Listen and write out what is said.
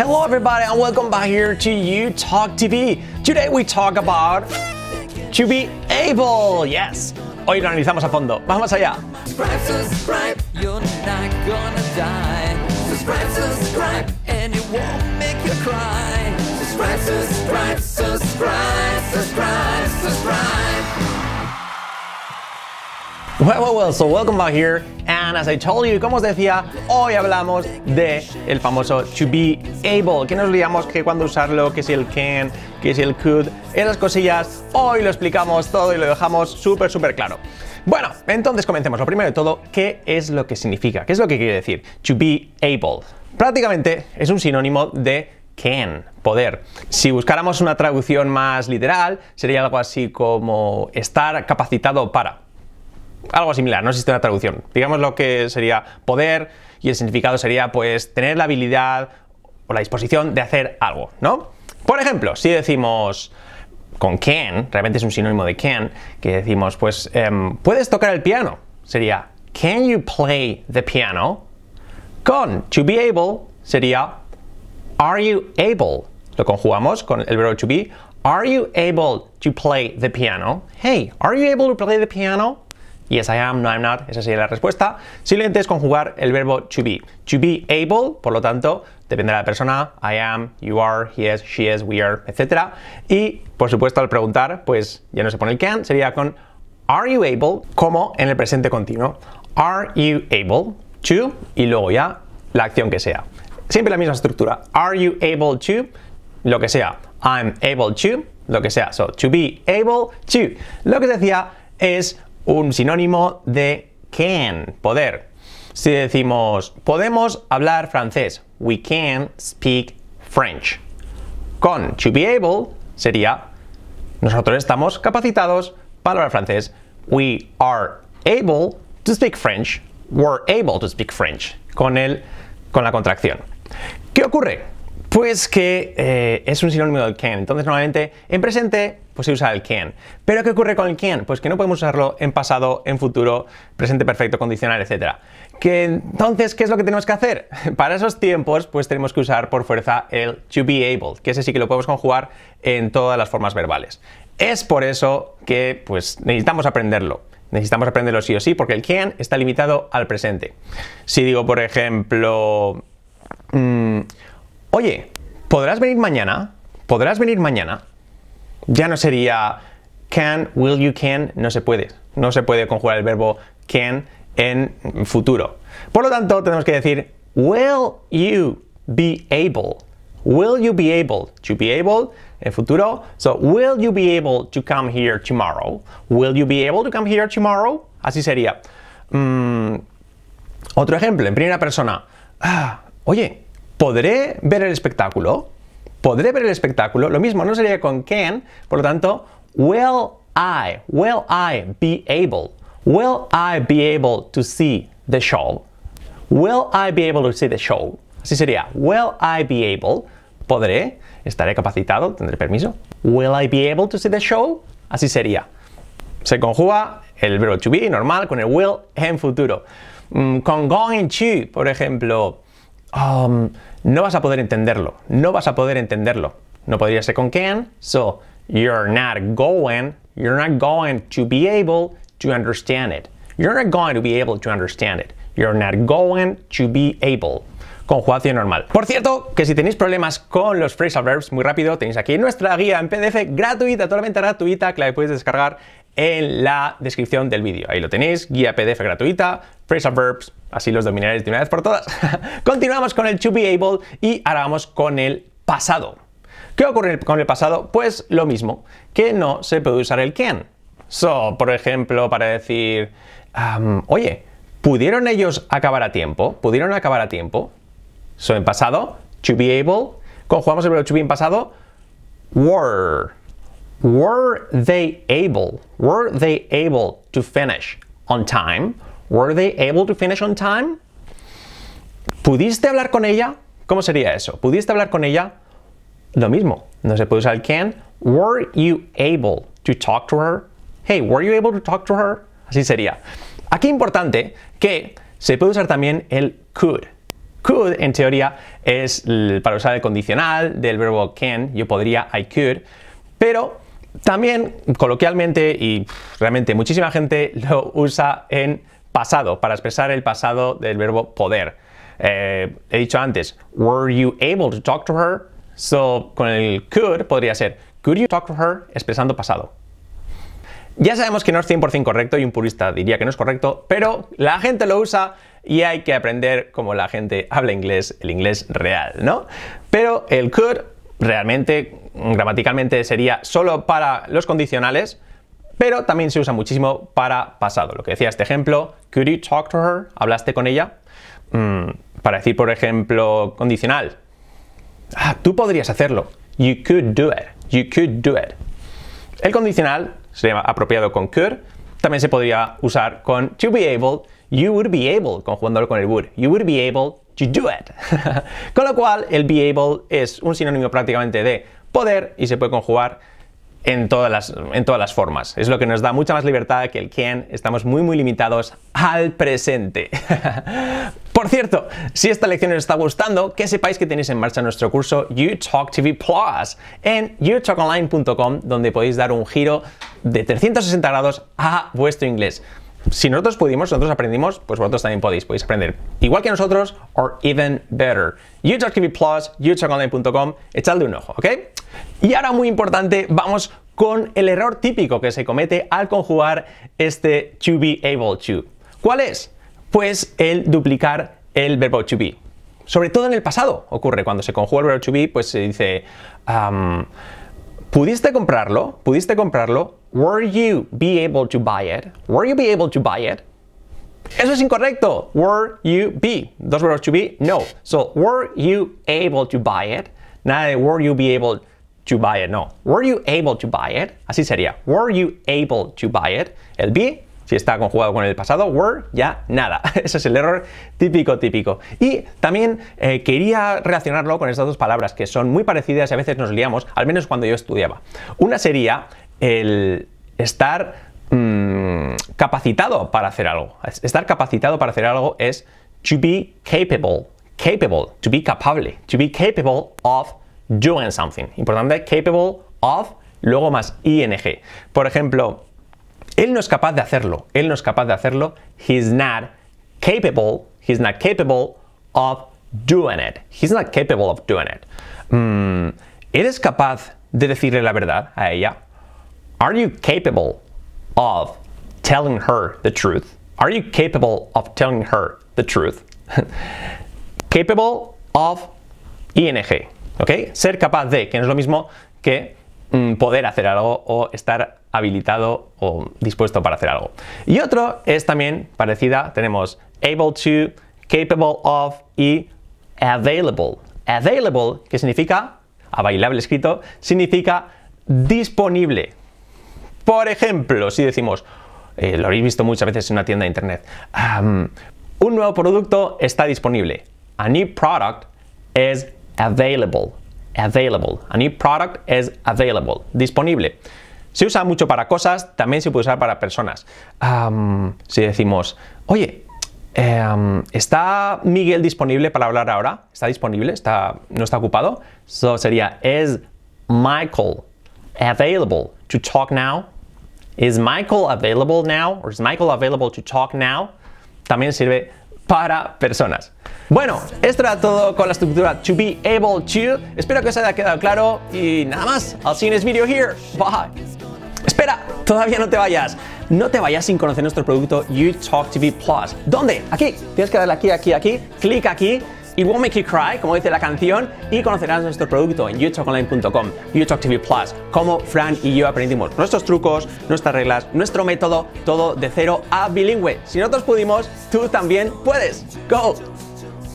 Hello everybody and welcome back here to You Talk TV. Today we talk about to be able. Yes. Hoy lo analizamos a fondo. Vamos allá. Subscribe, subscribe. You're not gonna die. Subscribe, subscribe and it won't make you cry. Subscribe, subscribe, subscribe, subscribe, subscribe. Bueno, well, so welcome back here. And as I told you, como os decía, hoy hablamos de el famoso to be able, que nos olvidamos que cuando usarlo, que si el can, que si el could, esas cosillas, hoy lo explicamos todo y lo dejamos súper, súper claro. Bueno, entonces comencemos. Lo primero de todo, ¿qué es lo que significa? ¿Qué es lo que quiere decir? To be able. Prácticamente es un sinónimo de can, poder. Si buscáramos una traducción más literal, sería algo así como estar capacitado para algo similar, no existe una traducción. Digamos lo que sería poder y el significado sería pues tener la habilidad o la disposición de hacer algo, ¿no? Por ejemplo, si decimos con can, realmente es un sinónimo de can, que decimos pues em, puedes tocar el piano, sería can you play the piano? Con to be able sería are you able? Lo conjugamos con el verbo to be. Are you able to play the piano? Hey, are you able to play the piano? Yes, I am, no, I'm not. Esa sería la respuesta. simplemente es conjugar el verbo to be. To be able, por lo tanto, depende de la persona. I am, you are, he is, she is, we are, etc. Y, por supuesto, al preguntar, pues ya no se pone el can, sería con are you able, como en el presente continuo. Are you able to, y luego ya la acción que sea. Siempre la misma estructura. Are you able to, lo que sea. I'm able to, lo que sea. So, to be able to. Lo que decía es un sinónimo de can, poder. Si decimos podemos hablar francés, we can speak French. Con to be able sería nosotros estamos capacitados para hablar francés. We are able to speak French. We're able to speak French. Con, el, con la contracción. ¿Qué ocurre? Pues que eh, es un sinónimo del can. Entonces, normalmente en presente pues se usa el can. Pero ¿qué ocurre con el can? Pues que no podemos usarlo en pasado, en futuro, presente perfecto, condicional, etc. Que entonces, ¿qué es lo que tenemos que hacer? Para esos tiempos, pues tenemos que usar por fuerza el to be able, que ese sí que lo podemos conjugar en todas las formas verbales. Es por eso que pues, necesitamos aprenderlo. Necesitamos aprenderlo sí o sí, porque el can está limitado al presente. Si digo, por ejemplo, mm, oye, ¿podrás venir mañana? ¿Podrás venir mañana? Ya no sería can, will you can, no se puede. No se puede conjugar el verbo can en futuro. Por lo tanto, tenemos que decir will you be able. Will you be able to be able en futuro? So, will you be able to come here tomorrow? Will you be able to come here tomorrow? Así sería. Mm, otro ejemplo, en primera persona. Ah, oye, ¿podré ver el espectáculo? podré ver el espectáculo. Lo mismo no sería con can, por lo tanto, will I, will I be able, will I be able to see the show? Will I be able to see the show? Así sería, will I be able, podré, estaré capacitado, tendré permiso. Will I be able to see the show? Así sería. Se conjuga el verbo to be normal con el will en futuro. Mm, con going to, por ejemplo, Um, no vas a poder entenderlo. No vas a poder entenderlo. No podría ser con can, so you're not going, you're not going to be able to understand it. You're not going to be able to understand it. You're not going to be able. Conjugación normal. Por cierto, que si tenéis problemas con los phrasal verbs, muy rápido, tenéis aquí nuestra guía en PDF gratuita, totalmente gratuita, que la podéis descargar en la descripción del vídeo. Ahí lo tenéis, guía PDF gratuita, phrase verbs, así los dominaréis de una vez por todas. Continuamos con el to be able y ahora vamos con el pasado. ¿Qué ocurre con el pasado? Pues lo mismo, que no se puede usar el can. So, por ejemplo, para decir, oye, ¿pudieron ellos acabar a tiempo? ¿Pudieron acabar a tiempo? So, en pasado, to be able, conjugamos el verbo to be en pasado, were. Were they able? Were they able to finish on time? Were they able to finish on time? ¿Pudiste hablar con ella? ¿Cómo sería eso? ¿Pudiste hablar con ella? Lo mismo. No se puede usar el can. Were you able to talk to her? Hey, were you able to talk to her? Así sería. Aquí importante que se puede usar también el could. Could, en teoría, es para usar el condicional del verbo can. Yo podría, I could. Pero también, coloquialmente y realmente muchísima gente lo usa en pasado, para expresar el pasado del verbo poder. Eh, he dicho antes, were you able to talk to her? So, con el could podría ser, could you talk to her? Expresando pasado. Ya sabemos que no es 100% correcto y un purista diría que no es correcto, pero la gente lo usa y hay que aprender como la gente habla inglés, el inglés real, ¿no? Pero el could realmente gramaticalmente sería solo para los condicionales, pero también se usa muchísimo para pasado. Lo que decía este ejemplo, could you talk to her? ¿Hablaste con ella? Mm, para decir, por ejemplo, condicional. Ah, tú podrías hacerlo. You could do it. You could do it. El condicional sería apropiado con could. También se podría usar con to be able. You would be able, conjugándolo con el would. You would be able To do it. Con lo cual, el be able es un sinónimo prácticamente de poder y se puede conjugar en todas, las, formas. Es lo que nos da mucha más libertad que el can. Estamos muy, muy limitados al presente. Por cierto, si esta lección os está gustando, que sepáis que tenéis en marcha nuestro curso Talk TV Plus en YouTalkOnline.com, donde podéis dar un giro de 360 grados a vuestro inglés si nosotros pudimos, nosotros aprendimos, pues vosotros también podéis, podéis aprender. Igual que nosotros, or even better. YouTube Plus, echadle un ojo, ¿ok? Y ahora, muy importante, vamos con el error típico que se comete al conjugar este to be able to. ¿Cuál es? Pues el duplicar el verbo to be. Sobre todo en el pasado ocurre, cuando se conjuga el verbo to be, pues se dice, ¿pudiste comprarlo? ¿Pudiste comprarlo? Were you be able to buy it? Were you be able to buy it? Eso es incorrecto. Were you be. Dos verbos to be, no. So, were you able to buy it? Nada de were you be able to buy it, no. Were you able to buy it? Así sería. Were you able to buy it? El be, si está conjugado con el pasado, were, ya nada. Ese es el error típico, típico. Y también eh, quería relacionarlo con estas dos palabras que son muy parecidas y a veces nos liamos, al menos cuando yo estudiaba. Una sería el estar mm, capacitado para hacer algo. Estar capacitado para hacer algo es to be capable, capable, to be capable, to be capable of doing something. Importante, capable of, luego más ing. Por ejemplo, él no es capaz de hacerlo, él no es capaz de hacerlo, he's not capable, he's not capable of doing it. He's not capable of doing it. ¿Eres mm, capaz de decirle la verdad a ella? Are you capable of telling her the truth? Are you capable of telling her the truth? capable of ing, ¿ok? Ser capaz de, que no es lo mismo que mm, poder hacer algo o estar habilitado o dispuesto para hacer algo. Y otro es también parecida, tenemos able to, capable of y available. Available, que significa, a escrito, significa disponible. Por ejemplo, si decimos, eh, lo habéis visto muchas veces en una tienda de internet, un nuevo producto está disponible. A new product is available. Available. A new product is available. Disponible. Se usa mucho para cosas, también se puede usar para personas. si decimos, oye, em, ¿Está Miguel disponible para hablar ahora? ¿Está disponible? ¿Está, ¿No está ocupado? Eso sería, ¿es Michael available? to talk now? Is Michael available now? Or is Michael available to talk now? También sirve para personas. Bueno, esto era todo con la estructura to be able to. Espero que os haya quedado claro y nada más. I'll see you in this video here. Bye. Espera, todavía no te vayas. No te vayas sin conocer nuestro producto You Talk TV Plus. ¿Dónde? Aquí. Tienes que darle aquí, aquí, aquí. Clic aquí It Won't Make You Cry, como dice la canción, y conocerás nuestro producto en Youtube TV Plus, como Fran y yo aprendimos nuestros trucos, nuestras reglas, nuestro método, todo de cero a bilingüe. Si nosotros pudimos, tú también puedes. ¡Go!